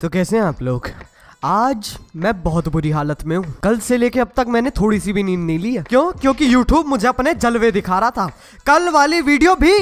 तो कैसे हैं आप लोग आज मैं बहुत बुरी हालत में हूँ कल से लेके अब तक मैंने थोड़ी सी भी नींद नहीं ली है क्यों क्योंकि YouTube मुझे अपने जलवे दिखा रहा था कल वाली वीडियो भी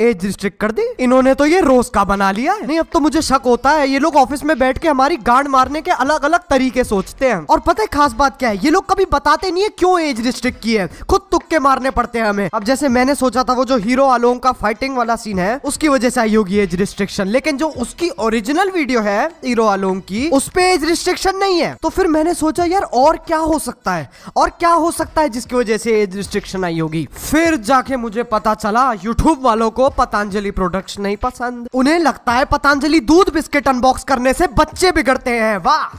एज रिस्ट्रिक्ट कर दी इन्होंने तो ये रोज का बना लिया है नहीं अब तो मुझे शक होता है ये लोग ऑफिस में बैठ के हमारी गांड मारने के अलग अलग तरीके सोचते हैं और पता है खास बात क्या है ये लोग कभी बताते नहीं है क्यों एज रिस्ट्रिक्ट की है खुद तुक्के मारने पड़ते हैं हमें अब जैसे मैंने सोचा था वो जो हीरो आलोंग का फाइटिंग वाला सीन है उसकी वजह से आई होगी एज रिस्ट्रिक्शन लेकिन जो उसकी ओरिजिनल वीडियो है हीरो आलोंग की उस पे एज रिस्ट्रिक्शन नहीं है तो फिर मैंने सोचा यार और क्या हो सकता है और क्या हो सकता है जिसकी वजह से एज रिस्ट्रिक्शन आई होगी फिर जाके मुझे पता चला यूट्यूब वालों को पतंजलि प्रोडक्ट्स नहीं पसंद उन्हें लगता है पतंजलि दूध बिस्किट अनबॉक्स करने से बच्चे बिगड़ते हैं वाह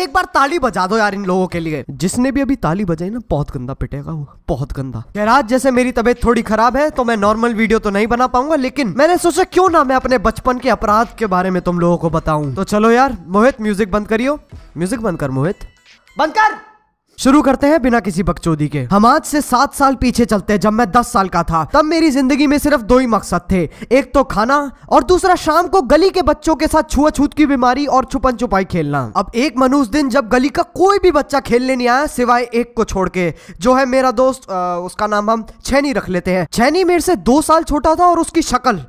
एक बार ताली बजा दो यार इन लोगों के लिए जिसने भी अभी ताली बजाई ना बहुत गंदा पिटेगा वो बहुत गंदा खैर आज जैसे मेरी तबीयत थोड़ी खराब है तो मैं नॉर्मल वीडियो तो नहीं बना पाऊंगा लेकिन मैंने सोचा क्यों ना मैं अपने बचपन के अपराध के बारे में तुम लोगों को बताऊं तो चलो यार मोहित म्यूजिक बंद करियो म्यूजिक बंद कर मोहित बंद कर शुरू करते हैं बिना किसी बकचोदी के हम आज से सात साल पीछे चलते हैं जब मैं दस साल का था तब मेरी जिंदगी में सिर्फ दो ही मकसद थे एक तो खाना और दूसरा शाम को गली के बच्चों के साथ छुआछूत की बीमारी और छुपन छुपाई खेलना अब एक मनुष्य दिन जब गली का कोई भी बच्चा खेलने नहीं आया सिवाय एक को छोड़ के जो है मेरा दोस्त आ, उसका नाम हम छैनी रख लेते हैं छैनी मेरे से दो साल छोटा था और उसकी शक्ल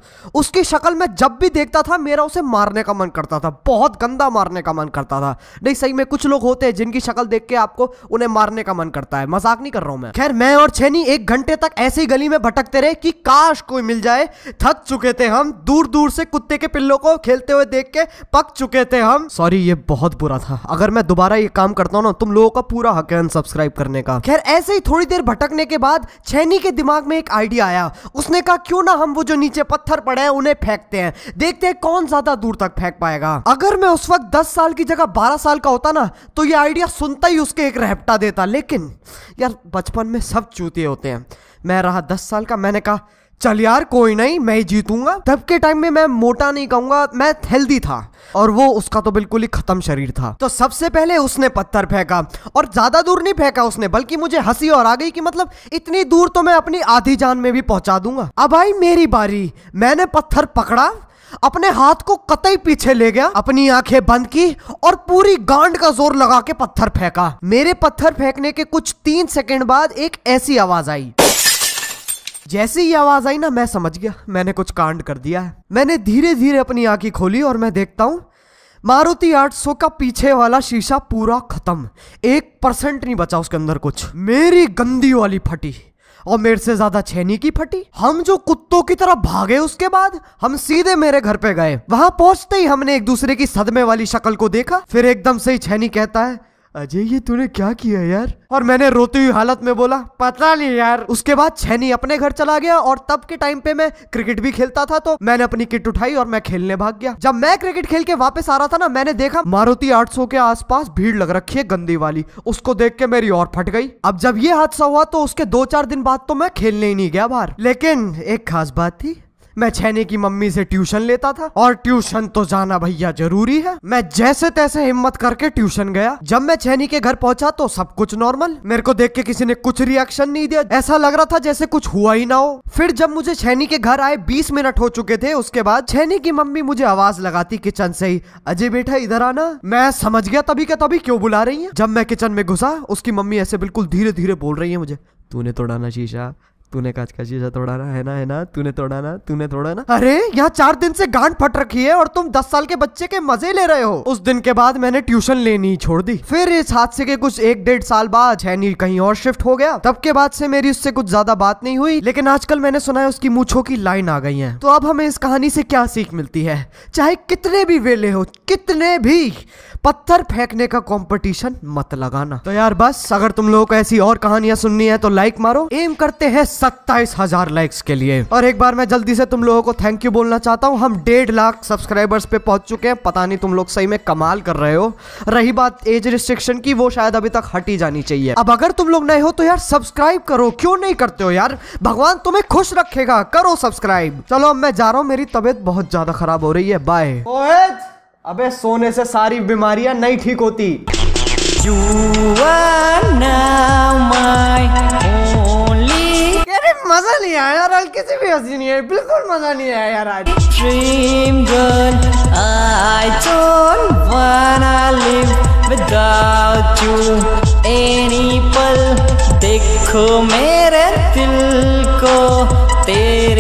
उसकी शक्ल मैं जब भी देखता था मेरा उसे मारने का मन करता था बहुत गंदा मारने का मन करता था नहीं सही में कुछ लोग होते हैं जिनकी शक्ल देख के आपको उन्हें मारने का मन करता है मजाक नहीं कर रहा हूं मैं खैर मैं और छेनी एक घंटे तक ऐसी गली में भटकते रहे कि काश कोई मिल जाए थक चुके थे हम दूर दूर से कुत्ते के पिल्लों को खेलते हुए देख के पक चुके थे हम सॉरी ये बहुत बुरा था अगर मैं दोबारा ये काम करता हूँ ना तुम लोगों का पूरा हक है अनसब्सक्राइब करने का खैर ऐसे ही थोड़ी देर भटकने के बाद छेनी के दिमाग में एक आइडिया आया उसने कहा क्यों ना हम वो जो नीचे पत्थर पड़े हैं उन्हें फेंकते हैं देखते हैं कौन ज्यादा दूर तक फेंक पाएगा अगर मैं उस वक्त दस साल की जगह बारह साल का होता ना तो ये आइडिया सुनता ही उसके एक रैप रट्टा देता लेकिन यार बचपन में सब चूते होते हैं मैं रहा दस साल का मैंने कहा चल यार कोई नहीं मैं ही जीतूंगा तब के टाइम में मैं मोटा नहीं कहूंगा मैं हेल्दी था और वो उसका तो बिल्कुल ही खत्म शरीर था तो सबसे पहले उसने पत्थर फेंका और ज्यादा दूर नहीं फेंका उसने बल्कि मुझे हंसी और आ गई कि मतलब इतनी दूर तो मैं अपनी आधी जान में भी पहुंचा दूंगा अब आई मेरी बारी मैंने पत्थर पकड़ा अपने हाथ को कतई पीछे ले गया अपनी आंखें बंद की और पूरी गांड का जोर लगा के पत्थर फेंका मेरे पत्थर फेंकने के कुछ तीन सेकंड बाद एक ऐसी आवाज आई जैसी ही आवाज आई ना मैं समझ गया मैंने कुछ कांड कर दिया है मैंने धीरे धीरे अपनी आंखें खोली और मैं देखता हूं मारुति 800 का पीछे वाला शीशा पूरा खत्म एक परसेंट नहीं बचा उसके अंदर कुछ मेरी गंदी वाली फटी और मेरे से ज्यादा छैनी की फटी हम जो कुत्तों की तरफ भागे उसके बाद हम सीधे मेरे घर पे गए वहां पहुंचते ही हमने एक दूसरे की सदमे वाली शक्ल को देखा फिर एकदम से ही छैनी कहता है अजय ये तूने क्या किया यार और मैंने रोती हुई हालत में बोला पता नहीं यार उसके बाद छैनी अपने घर चला गया और तब के टाइम पे मैं क्रिकेट भी खेलता था तो मैंने अपनी किट उठाई और मैं खेलने भाग गया जब मैं क्रिकेट खेल के वापस आ रहा था ना मैंने देखा मारुति 800 के आसपास भीड़ लग रखी है गंदी वाली उसको देख के मेरी और फट गई अब जब ये हादसा हुआ तो उसके दो चार दिन बाद तो मैं खेलने ही नहीं गया बाहर लेकिन एक खास बात थी मैं छैने की मम्मी से ट्यूशन लेता था और ट्यूशन तो जाना भैया जरूरी है मैं जैसे तैसे हिम्मत करके ट्यूशन गया जब मैं छैनी के घर पहुंचा तो सब कुछ नॉर्मल मेरे को देख के किसी ने कुछ रिएक्शन नहीं दिया ऐसा लग रहा था जैसे कुछ हुआ ही ना हो फिर जब मुझे छैनी के घर आए बीस मिनट हो चुके थे उसके बाद छैनी की मम्मी मुझे आवाज लगाती किचन से ही अजय बेटा इधर आना मैं समझ गया तभी का तभी क्यों बुला रही है जब मैं किचन में घुसा उसकी मम्मी ऐसे बिल्कुल धीरे धीरे बोल रही है मुझे तूने तोड़ाना शीशा तूने कांच का शीशा तोड़ाना है ना है ना तूने तोड़ाना तूने तोड़ाना अरे यहाँ चार दिन से गांड फट रखी है और तुम दस साल के बच्चे के मजे ले रहे हो उस दिन के बाद मैंने ट्यूशन लेनी छोड़ दी फिर इस हादसे के कुछ एक डेढ़ साल बाद हैनी कहीं और शिफ्ट हो गया तब के बाद से मेरी उससे कुछ ज्यादा बात नहीं हुई लेकिन आजकल मैंने सुना है उसकी मूछों की लाइन आ गई है तो अब हमें इस कहानी से क्या सीख मिलती है चाहे कितने भी वेले हो कितने भी पत्थर फेंकने का कॉम्पिटिशन मत लगाना तो यार बस अगर तुम लोगों को ऐसी और कहानियां सुननी है तो लाइक मारो एम करते हैं सत्ताईस हजार लाइक्स के लिए और एक बार मैं जल्दी से तुम लोगों को थैंक यू बोलना चाहता हूँ हम डेढ़ लाख सब्सक्राइबर्स पे पहुंच चुके हैं पता नहीं तुम लोग सही में कमाल कर रहे हो रही बात एज रिस्ट्रिक्शन की वो शायद अभी तक हटी जानी चाहिए अब अगर तुम लोग नए हो तो यार सब्सक्राइब करो क्यों नहीं करते हो यार भगवान तुम्हें खुश रखेगा करो सब्सक्राइब चलो अब मैं जा रहा हूँ मेरी तबियत बहुत ज्यादा खराब हो रही है बाय अबे सोने से सारी बीमारियां नहीं ठीक होती You are now my मजा नहीं आया यार आज किसी भी हंसी नहीं है बिल्कुल मजा नहीं आया यार आज dream girl I don't wanna live without you any पल देखो मेरे दिल को तेरे